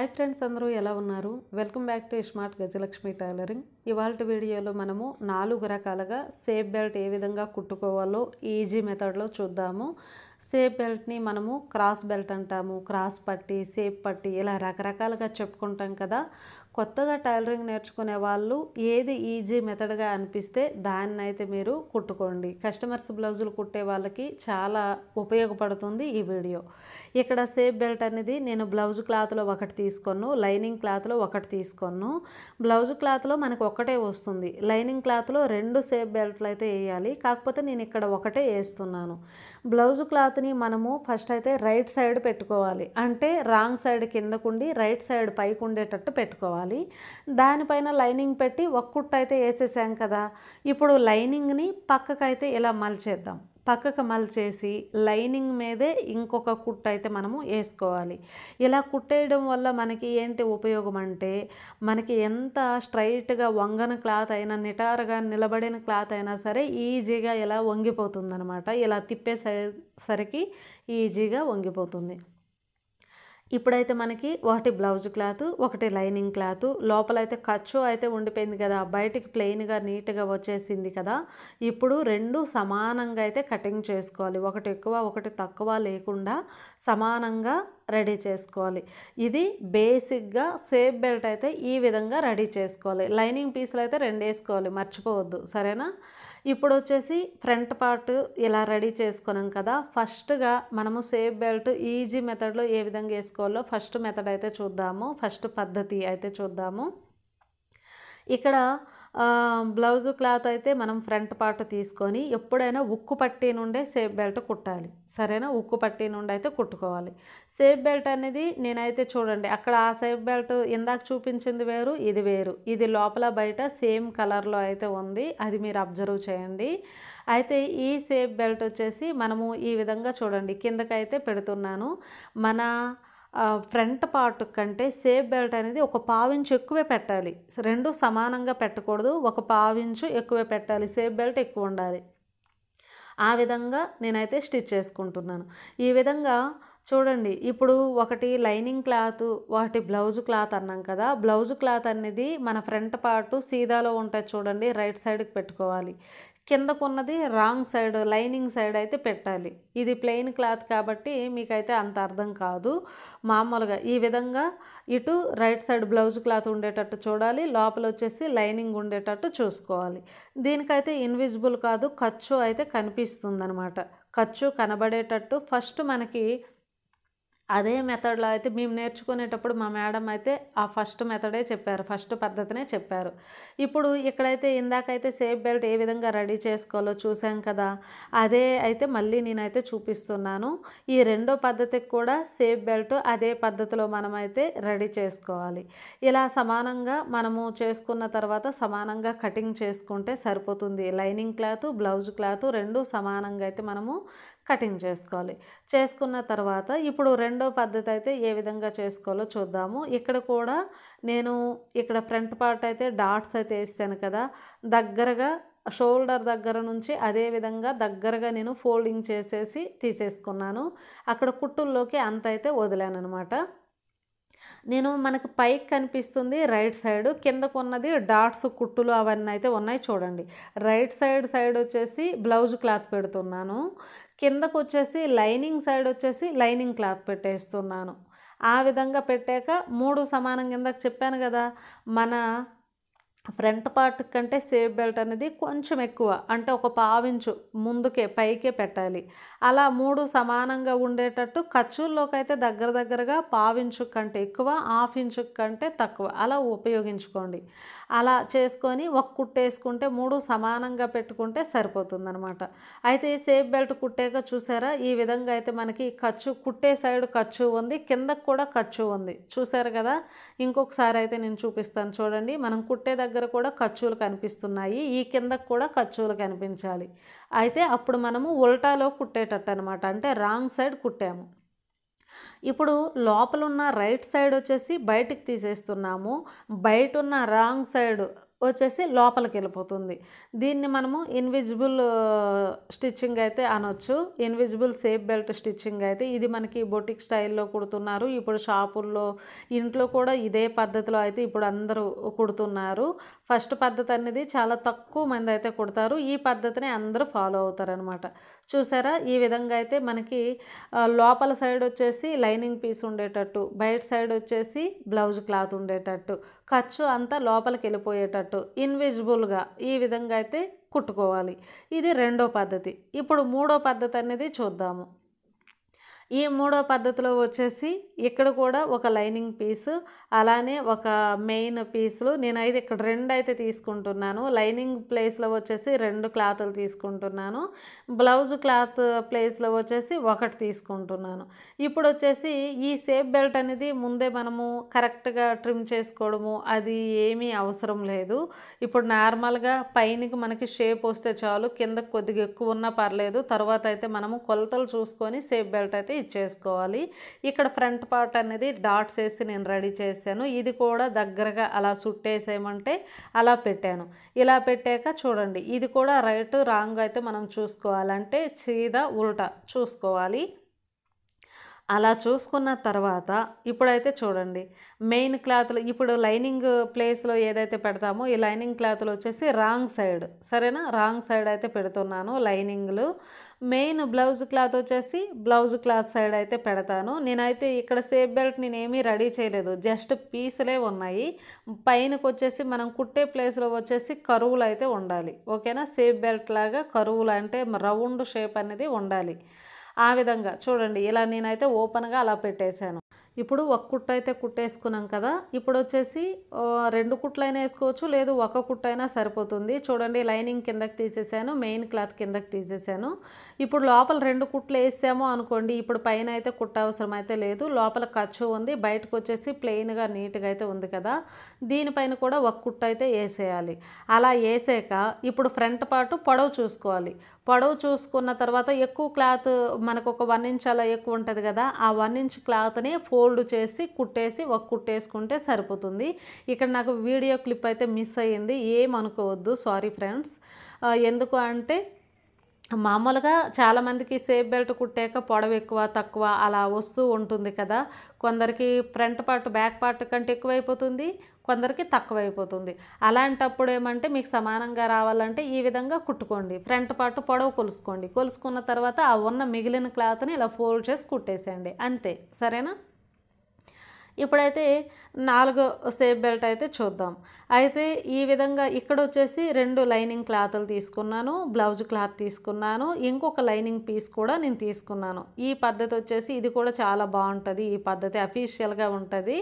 hi friends అందరూ ఎలా ఉన్నారు welcome back to smart Gajalakshmi tailoring ఇవాళ వీడియోలో మనము నాలుగు రకాలుగా సేఫ్ బెల్ట్ ఏ విధంగా కుట్టుకోవాలో ఈజీ మెథడ్లో చూద్దాము సేప్ బెల్ట్ని మనము క్రాస్ బెల్ట్ అంటాము క్రాస్ పట్టి సేప్ పట్టి ఇలా రకరకాలుగా చెప్పుకుంటాం కదా కొత్తగా టైలరింగ్ నేర్చుకునే వాళ్ళు ఏది ఈజీ మెథడ్గా అనిపిస్తే దాన్నైతే మీరు కుట్టుకోండి కస్టమర్స్ బ్లౌజులు కుట్టే వాళ్ళకి చాలా ఉపయోగపడుతుంది ఈ వీడియో ఇక్కడ సేఫ్ బెల్ట్ అనేది నేను బ్లౌజ్ క్లాత్లో ఒకటి తీసుకొను లైనింగ్ క్లాత్లో ఒకటి తీసుకొను బ్లౌజ్ క్లాత్లో మనకు ఒకటే వస్తుంది లైనింగ్ క్లాత్లో రెండు సేఫ్ బెల్ట్లు అయితే వేయాలి కాకపోతే నేను ఇక్కడ ఒకటే వేస్తున్నాను బ్లౌజ్ క్లాత్ క్లాత్ని మనము ఫస్ట్ అయితే రైట్ సైడ్ పెట్టుకోవాలి అంటే రాంగ్ సైడ్ కిందకుండి రైట్ సైడ్ పైకి ఉండేటట్టు పెట్టుకోవాలి దానిపైన లైనింగ్ పెట్టి ఒక్కుట్టు అయితే వేసేసాం కదా ఇప్పుడు లైనింగ్ని పక్కకైతే ఇలా మలిచేద్దాం పక్కకు మలిచేసి లైనింగ్ మీదే ఇంకొక కుట్ట అయితే మనము వేసుకోవాలి ఇలా కుట్టేయడం వల్ల మనకి ఏంటి ఉపయోగం అంటే మనకి ఎంత స్ట్రైట్గా వంగన క్లాత్ అయినా నిటారుగా నిలబడిన క్లాత్ అయినా సరే ఈజీగా ఇలా వంగిపోతుందనమాట ఇలా తిప్పేసరికి ఈజీగా వంగిపోతుంది ఇప్పుడైతే మనకి ఒకటి బ్లౌజ్ క్లాత్ ఒకటి లైనింగ్ క్లాత్ లోపలైతే ఖర్చు అయితే ఉండిపోయింది కదా బయటికి ప్లెయిన్గా నీట్గా వచ్చేసింది కదా ఇప్పుడు రెండు సమానంగా అయితే కటింగ్ చేసుకోవాలి ఒకటి ఎక్కువ ఒకటి తక్కువ లేకుండా సమానంగా రెడీ చేసుకోవాలి ఇది బేసిక్గా సేఫ్ బెల్ట్ అయితే ఈ విధంగా రెడీ చేసుకోవాలి లైనింగ్ పీసులు అయితే రెండు వేసుకోవాలి మర్చిపోవద్దు సరేనా ఇప్పుడు వచ్చేసి ఫ్రంట్ పార్ట్ ఇలా రెడీ చేసుకున్నాం కదా ఫస్ట్గా మనము సేఫ్ బెల్ట్ ఈజీ మెథడ్లో ఏ విధంగా వేసుకోవాలో ఫస్ట్ మెథడ్ అయితే చూద్దాము ఫస్ట్ పద్ధతి అయితే చూద్దాము ఇక్కడ బ్లౌజ్ క్లాత్ అయితే మనం ఫ్రంట్ పార్ట్ తీసుకొని ఎప్పుడైనా ఉక్కు పట్టి నుండే సేఫ్ బెల్ట్ కుట్టాలి సరేనా ఉక్కు పట్టి నుండి అయితే కుట్టుకోవాలి సేఫ్ బెల్ట్ అనేది నేనైతే చూడండి అక్కడ ఆ సేఫ్ బెల్ట్ ఇందాక చూపించింది వేరు ఇది వేరు ఇది లోపల బయట సేమ్ కలర్లో అయితే ఉంది అది మీరు అబ్జర్వ్ చేయండి అయితే ఈ సేఫ్ బెల్ట్ వచ్చేసి మనము ఈ విధంగా చూడండి కిందకైతే పెడుతున్నాను మన ఫ్రంట్ పార్ట్ కంటే సేఫ్ బెల్ట్ అనేది ఒక పావించు ఎక్కువే పెట్టాలి రెండు సమానంగా పెట్టకూడదు ఒక పావించు ఎక్కువే పెట్టాలి సేఫ్ బెల్ట్ ఎక్కువ ఉండాలి ఆ విధంగా నేనైతే స్టిచ్ చేసుకుంటున్నాను ఈ విధంగా చూడండి ఇప్పుడు ఒకటి లైనింగ్ క్లాత్ ఒకటి బ్లౌజ్ క్లాత్ అన్నాం కదా బ్లౌజ్ క్లాత్ అనేది మన ఫ్రంట్ పార్ట్ సీదాలో ఉంటుంది చూడండి రైట్ సైడ్కి పెట్టుకోవాలి కిందకున్నది రాంగ్ సైడ్ లైనింగ్ సైడ్ అయితే పెట్టాలి ఇది ప్లెయిన్ క్లాత్ కాబట్టి మీకైతే అంత అర్థం కాదు మామూలుగా ఈ విధంగా ఇటు రైట్ సైడ్ బ్లౌజ్ క్లాత్ ఉండేటట్టు చూడాలి లోపల వచ్చేసి లైనింగ్ ఉండేటట్టు చూసుకోవాలి దీనికైతే ఇన్విజిబుల్ కాదు ఖర్చు అయితే కనిపిస్తుంది అనమాట ఖర్చు కనబడేటట్టు ఫస్ట్ మనకి అదే మెథడ్లో అయితే మేము నేర్చుకునేటప్పుడు మా మేడం అయితే ఆ ఫస్ట్ మెథడే చెప్పారు ఫస్ట్ పద్ధతినే చెప్పారు ఇప్పుడు ఇక్కడైతే ఇందాకైతే సేఫ్ బెల్ట్ ఏ విధంగా రెడీ చేసుకోవాలో చూసాం కదా అదే అయితే మళ్ళీ నేనైతే చూపిస్తున్నాను ఈ రెండో పద్ధతికి కూడా సేఫ్ బెల్ట్ అదే పద్ధతిలో మనమైతే రెడీ చేసుకోవాలి ఇలా సమానంగా మనము చేసుకున్న తర్వాత సమానంగా కటింగ్ చేసుకుంటే సరిపోతుంది లైనింగ్ క్లాత్ బ్లౌజ్ క్లాత్ రెండు సమానంగా అయితే మనము కటింగ్ చేసుకోవాలి చేసుకున్న తర్వాత ఇప్పుడు రెండో పద్ధతి అయితే ఏ విధంగా చేసుకోవాలో చూద్దాము ఇక్కడ కూడా నేను ఇక్కడ ఫ్రంట్ పార్ట్ అయితే డాట్స్ అయితే వేసాను కదా దగ్గరగా షోల్డర్ దగ్గర నుంచి అదే విధంగా దగ్గరగా నేను ఫోల్డింగ్ చేసేసి తీసేసుకున్నాను అక్కడ కుట్టుల్లోకి అంత అయితే వదిలాను అనమాట నేను మనకు పైకి కనిపిస్తుంది రైట్ సైడ్ కిందకు ఉన్నది డాట్స్ కుట్టులు అవన్నీ అయితే ఉన్నాయి చూడండి రైట్ సైడ్ సైడ్ వచ్చేసి బ్లౌజ్ క్లాత్ పెడుతున్నాను కిందకు వచ్చేసి లైనింగ్ సైడ్ వచ్చేసి లైనింగ్ క్లాత్ పెట్టేస్తున్నాను ఆ విధంగా పెట్టాక మూడు సమానం కిందకు చెప్పాను కదా మన ఫ్రంట్ పార్ట్ కంటే సేఫ్ బెల్ట్ అనేది కొంచెం ఎక్కువ అంటే ఒక పావించు ముందుకే పైకే పెట్టాలి అలా మూడు సమానంగా ఉండేటట్టు ఖర్చుల్లోకి అయితే దగ్గర దగ్గరగా పావించు కంటే ఎక్కువ హాఫ్ ఇంచు కంటే తక్కువ అలా ఉపయోగించుకోండి అలా చేసుకొని ఒక కుట్టేసుకుంటే మూడు సమానంగా పెట్టుకుంటే సరిపోతుందనమాట అయితే సేఫ్ బెల్ట్ కుట్టాక చూసారా ఈ విధంగా అయితే మనకి ఖర్చు కుట్టే సైడ్ ఖర్చు ఉంది కిందకు కూడా ఖర్చు ఉంది చూసారు కదా ఇంకొకసారి అయితే నేను చూపిస్తాను చూడండి మనం కుట్టే దగ్గర కూడా ఖర్చులు కనిపిస్తున్నాయి ఈ కిందకు కూడా ఖర్చులు కనిపించాలి అయితే అప్పుడు మనము ఉల్టాలో కుట్టేటట్టు అనమాట అంటే రాంగ్ సైడ్ కుట్టాము ఇప్పుడు లోపల ఉన్న రైట్ సైడ్ వచ్చేసి బయటికి తీసేస్తున్నాము బయట ఉన్న రాంగ్ సైడ్ వచ్చేసి లోపలికి వెళ్ళిపోతుంది దీన్ని మనము ఇన్విజిబుల్ స్టిచ్చింగ్ అయితే అనొచ్చు ఇన్విజిబుల్ సేఫ్ బెల్ట్ స్టిచ్చింగ్ అయితే ఇది మనకి బొటిక్ స్టైల్లో కుడుతున్నారు ఇప్పుడు షాపుల్లో ఇంట్లో కూడా ఇదే పద్ధతిలో అయితే ఇప్పుడు అందరూ కుడుతున్నారు ఫస్ట్ పద్ధతి అనేది చాలా తక్కువ మంది అయితే కుడతారు ఈ పద్ధతిని అందరూ ఫాలో అవుతారనమాట చూసారా ఈ విధంగా అయితే మనకి లోపల సైడ్ వచ్చేసి లైనింగ్ పీస్ ఉండేటట్టు బయట సైడ్ వచ్చేసి బ్లౌజ్ క్లాత్ ఉండేటట్టు ఖర్చు అంతా లోపలికి వెళ్ళిపోయేటట్టు ఇన్విజిబుల్గా ఈ విధంగా అయితే కుట్టుకోవాలి ఇది రెండో పద్ధతి ఇప్పుడు మూడో పద్ధతి అనేది చూద్దాము ఈ మూడో పద్ధతిలో వచ్చేసి ఇక్కడ కూడా ఒక లైనింగ్ పీసు అలానే ఒక మెయిన్ పీసులు నేనైతే ఇక్కడ రెండు అయితే తీసుకుంటున్నాను లైనింగ్ ప్లేస్లో వచ్చేసి రెండు క్లాతులు తీసుకుంటున్నాను బ్లౌజ్ క్లాత్ ప్లేస్లో వచ్చేసి ఒకటి తీసుకుంటున్నాను ఇప్పుడు వచ్చేసి ఈ సేఫ్ బెల్ట్ అనేది ముందే మనము కరెక్ట్గా ట్రిమ్ చేసుకోవడము అది ఏమీ అవసరం లేదు ఇప్పుడు నార్మల్గా పైనకి మనకి షేప్ వస్తే చాలు కింద కొద్దిగా ఎక్కువ ఉన్నా పర్లేదు తర్వాత అయితే మనము కొలతలు చూసుకొని సేఫ్ బెల్ట్ అయితే ఇచ్చేసుకోవాలి ఇక్కడ ఫ్రంట్ పార్ట్ అనేది డాట్స్ వేసి నేను రెడీ చేసి పెట్టేసాను ఇది కూడా దగ్గరగా అలా సుట్టేసేయమంటే అలా పెట్టాను ఇలా పెట్టాక చూడండి ఇది కూడా రైట్ రాంగ్ అయితే మనం చూసుకోవాలంటే సీదా ఉల్టా చూసుకోవాలి అలా చూసుకున్న తర్వాత ఇప్పుడైతే చూడండి మెయిన్ క్లాత్లు ఇప్పుడు లైనింగ్ ప్లేస్లో ఏదైతే పెడతామో ఈ లైనింగ్ క్లాత్లు వచ్చేసి రాంగ్ సైడ్ సరేనా రాంగ్ సైడ్ అయితే పెడుతున్నాను లైనింగ్లు మెయిన్ బ్లౌజ్ క్లాత్ వచ్చేసి బ్లౌజ్ క్లాత్ సైడ్ అయితే పెడతాను నేనైతే ఇక్కడ సేఫ్ బెల్ట్ నేనేమీ రెడీ చేయలేదు జస్ట్ పీసులే ఉన్నాయి పైనకు వచ్చేసి మనం కుట్టే ప్లేస్లో వచ్చేసి కరువులు అయితే ఉండాలి ఓకేనా సేఫ్ బెల్ట్ లాగా కరువులు అంటే రౌండ్ షేప్ అనేది ఉండాలి ఆ విధంగా చూడండి ఇలా నేనైతే ఓపెన్గా అలా పెట్టేశాను ఇప్పుడు ఒక కుట్ట అయితే కుట్టేసుకున్నాం కదా ఇప్పుడు వచ్చేసి రెండు కుట్లైనా వేసుకోవచ్చు లేదు ఒక కుట్టైనా సరిపోతుంది చూడండి లైనింగ్ కిందకి తీసేసాను మెయిన్ క్లాత్ కిందకి తీసేసాను ఇప్పుడు లోపల రెండు కుట్లు వేసామో అనుకోండి ఇప్పుడు పైన అయితే కుట్ట అవసరం అయితే లేదు లోపల ఖర్చు ఉంది బయటకు వచ్చేసి ప్లెయిన్గా నీట్గా అయితే ఉంది కదా దీనిపైన కూడా ఒక కుట్ట అయితే వేసేయాలి అలా వేసాక ఇప్పుడు ఫ్రంట్ పాటు పొడవు చూసుకోవాలి పొడవు చూసుకున్న తర్వాత ఎక్కువ క్లాత్ మనకు ఒక వన్ ఇంచ్ అలా ఎక్కువ ఉంటుంది కదా ఆ వన్ ఇంచ్ క్లాత్ని ఫోల్డ్ చేసి కుట్టేసి ఒక కుట్టేసుకుంటే సరిపోతుంది ఇక్కడ నాకు వీడియో క్లిప్ అయితే మిస్ అయ్యింది ఏమనుకోవద్దు సారీ ఫ్రెండ్స్ ఎందుకు అంటే మామూలుగా చాలామందికి సేఫ్ బెల్ట్ కుట్టాక పొడవు ఎక్కువ తక్కువ అలా వస్తూ ఉంటుంది కదా కొందరికి ఫ్రంట్ పార్ట్ బ్యాక్ పార్ట్ కంటే ఎక్కువైపోతుంది కొందరికి తక్కువైపోతుంది అలాంటప్పుడు ఏమంటే మీకు సమానంగా రావాలంటే ఈ విధంగా కుట్టుకోండి ఫ్రంట్ పార్ట్ పొడవు కొలుసుకోండి కొలుసుకున్న తర్వాత ఆ ఉన్న మిగిలిన క్లాత్ని ఇలా ఫోల్డ్ చేసి కుట్టేసేయండి అంతే సరేనా ఇప్పుడైతే నాలుగో సేఫ్ బెల్ట్ అయితే చూద్దాం అయితే ఈ విధంగా ఇక్కడ వచ్చేసి రెండు లైనింగ్ క్లాత్లు తీసుకున్నాను బ్లౌజ్ క్లాత్ తీసుకున్నాను ఇంకొక లైనింగ్ పీస్ కూడా నేను తీసుకున్నాను ఈ పద్ధతి వచ్చేసి ఇది కూడా చాలా బాగుంటుంది ఈ పద్ధతి అఫీషియల్గా ఉంటుంది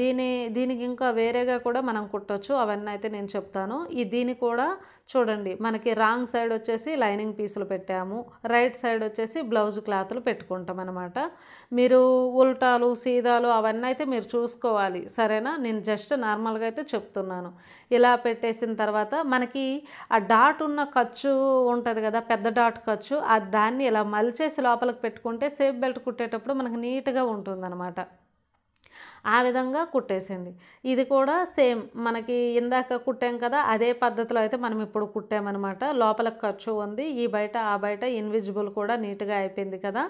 దీని దీనికి ఇంకా వేరేగా కూడా మనం కుట్టచ్చు అవన్నీ అయితే నేను చెప్తాను ఈ దీని కూడా చూడండి మనకి రాంగ్ సైడ్ వచ్చేసి లైనింగ్ పీసులు పెట్టాము రైట్ సైడ్ వచ్చేసి బ్లౌజ్ క్లాత్లు పెట్టుకుంటాం అనమాట మీరు ఉల్టాలు సీదాలు అవన్నీ అయితే మీరు చూసుకోవాలి సరేనా నేను జస్ట్ నార్మల్గా అయితే చెప్తున్నాను ఇలా పెట్టేసిన తర్వాత మనకి ఆ డాట్ ఉన్న ఖర్చు ఉంటుంది కదా పెద్ద డాట్ ఖర్చు దాన్ని ఇలా మలిచేసి లోపలికి పెట్టుకుంటే సేఫ్ బెల్ట్ కుట్టేటప్పుడు మనకు నీట్గా ఉంటుందన్నమాట ఆ విధంగా కుట్టేసింది ఇది కూడా సేమ్ మనకి ఇందాక కుట్టాం కదా అదే పద్ధతిలో అయితే మనం ఇప్పుడు కుట్టామన్నమాట లోపల ఖర్చు ఉంది ఈ బయట ఆ బయట ఇన్విజిబుల్ కూడా నీట్గా అయిపోయింది కదా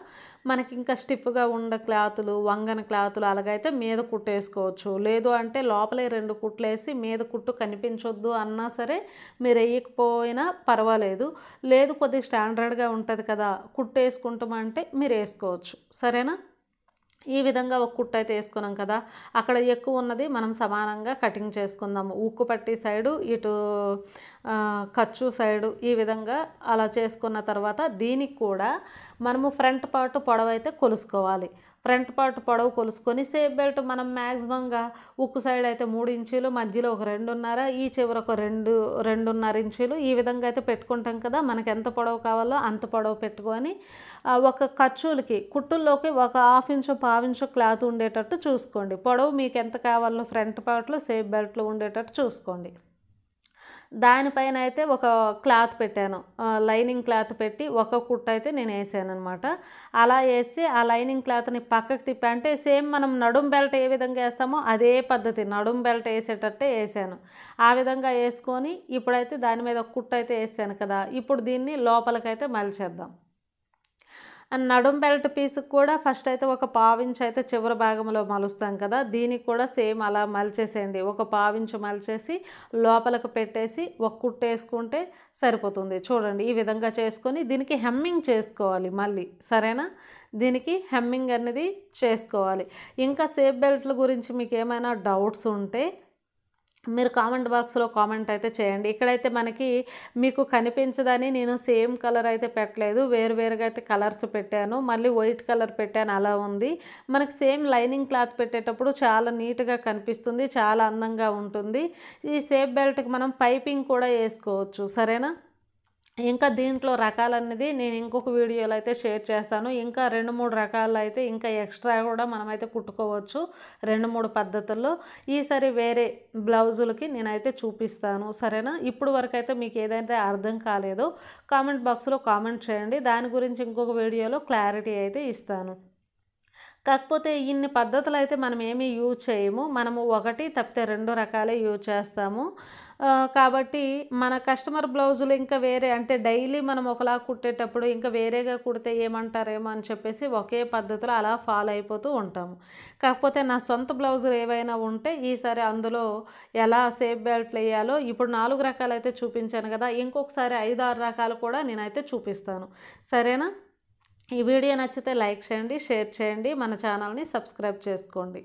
మనకి ఇంకా స్టిఫ్గా ఉండే క్లాతులు వంగన క్లాతులు అలాగైతే మీద కుట్టేసుకోవచ్చు లేదు అంటే లోపలే రెండు కుట్లేసి మీద కుట్టు కనిపించొద్దు అన్నా సరే మీరు వేయకపోయినా పర్వాలేదు లేదు కొద్దిగా స్టాండర్డ్గా ఉంటుంది కదా కుట్టేసుకుంటామంటే మీరు వేసుకోవచ్చు సరేనా ఈ విధంగా ఒక కుట్ట అయితే వేసుకున్నాం కదా అక్కడ ఎక్కువ ఉన్నది మనం సమానంగా కటింగ్ చేసుకుందాము ఉక్కు పట్టి సైడు ఇటు ఖర్చు సైడు ఈ విధంగా అలా చేసుకున్న తర్వాత దీనికి కూడా మనము ఫ్రంట్ పార్ట్ పొడవైతే కొలుసుకోవాలి ఫ్రంట్ పార్ట్ పొడవు కొలుసుకొని సేఫ్ బెల్ట్ మనం మ్యాక్సిమంగా ఉక్కు సైడ్ అయితే మూడు ఇంచులు మధ్యలో ఒక రెండున్నర ఈ చివర ఒక రెండు రెండున్నర ఇంచులు ఈ విధంగా అయితే పెట్టుకుంటాం కదా మనకి ఎంత పొడవు కావాలో అంత పొడవు పెట్టుకొని ఒక ఖర్చులకి కుట్టుల్లోకి ఒక హాఫ్ ఇంచు పావించు క్లాత్ ఉండేటట్టు చూసుకోండి పొడవు మీకు ఎంత కావాలో ఫ్రంట్ పార్ట్లో సేఫ్ బెల్ట్లో ఉండేటట్టు చూసుకోండి దానిపైన అయితే ఒక క్లాత్ పెట్టాను లైనింగ్ క్లాత్ పెట్టి ఒక కుట్ట అయితే నేను వేసాను అనమాట అలా వేసి ఆ లైనింగ్ క్లాత్ని పక్కకు తిప్పి అంటే సేమ్ మనం నడుం బెల్ట్ ఏ విధంగా వేస్తామో అదే పద్ధతి నడుం బెల్ట్ వేసేటట్టే వేసాను ఆ విధంగా వేసుకొని ఇప్పుడైతే దాని మీద ఒక కుట్ట అయితే వేసాను కదా ఇప్పుడు దీన్ని లోపలికైతే మలిచేద్దాం అండ్ నడుం బెల్ట్ పీస్ కూడా ఫస్ట్ అయితే ఒక పావించ్ అయితే చివరి భాగంలో మలుస్తాం కదా దీనికి కూడా సేమ్ అలా మలిచేసేయండి ఒక పావించు మలిచేసి లోపలకు పెట్టేసి ఒక కుట్టు వేసుకుంటే సరిపోతుంది చూడండి ఈ విధంగా చేసుకొని దీనికి హెమ్మింగ్ చేసుకోవాలి మళ్ళీ సరేనా దీనికి హెమ్మింగ్ అనేది చేసుకోవాలి ఇంకా సేఫ్ బెల్ట్ల గురించి మీకు ఏమైనా డౌట్స్ ఉంటే మీరు కామెంట్ బాక్స్లో కామెంట్ అయితే చేయండి ఇక్కడైతే మనకి మీకు కనిపించదని నేను సేమ్ కలర్ అయితే పెట్టలేదు వేరువేరుగా అయితే కలర్స్ పెట్టాను మళ్ళీ వైట్ కలర్ పెట్టాను అలా ఉంది మనకు సేమ్ లైనింగ్ క్లాత్ పెట్టేటప్పుడు చాలా నీట్గా కనిపిస్తుంది చాలా అందంగా ఉంటుంది ఈ సేఫ్ బెల్ట్కి మనం పైపింగ్ కూడా వేసుకోవచ్చు సరేనా ఇంకా దీంట్లో రకాలన్నది నేను ఇంకొక వీడియోలో అయితే షేర్ చేస్తాను ఇంకా రెండు మూడు రకాలు అయితే ఇంకా ఎక్స్ట్రా కూడా మనమైతే కుట్టుకోవచ్చు రెండు మూడు పద్ధతుల్లో ఈసారి వేరే బ్లౌజులకి నేనైతే చూపిస్తాను సరేనా ఇప్పుడు వరకు అయితే మీకు ఏదైతే అర్థం కాలేదో కామెంట్ బాక్స్లో కామెంట్ చేయండి దాని గురించి ఇంకొక వీడియోలో క్లారిటీ అయితే ఇస్తాను కాకపోతే ఇన్ని పద్ధతులు అయితే మనం ఏమీ యూజ్ చేయము మనము ఒకటి తప్పితే రెండు రకాలే యూజ్ చేస్తాము కాబట్టి మన కస్టమర్ బ్లౌజులు ఇంకా వేరే అంటే డైలీ మనం ఒకలా కుట్టేటప్పుడు ఇంకా వేరేగా కుడితే ఏమంటారేమో అని చెప్పేసి ఒకే పద్ధతిలో అలా ఫాలో అయిపోతూ ఉంటాము కాకపోతే నా సొంత బ్లౌజులు ఏవైనా ఉంటే ఈసారి అందులో ఎలా సేఫ్ బెల్ట్లు వేయాలో ఇప్పుడు నాలుగు రకాలు అయితే చూపించాను కదా ఇంకొకసారి ఐదు ఆరు రకాలు కూడా నేనైతే చూపిస్తాను సరేనా ఈ వీడియో నచ్చితే లైక్ చేయండి షేర్ చేయండి మన ఛానల్ని సబ్స్క్రైబ్ చేసుకోండి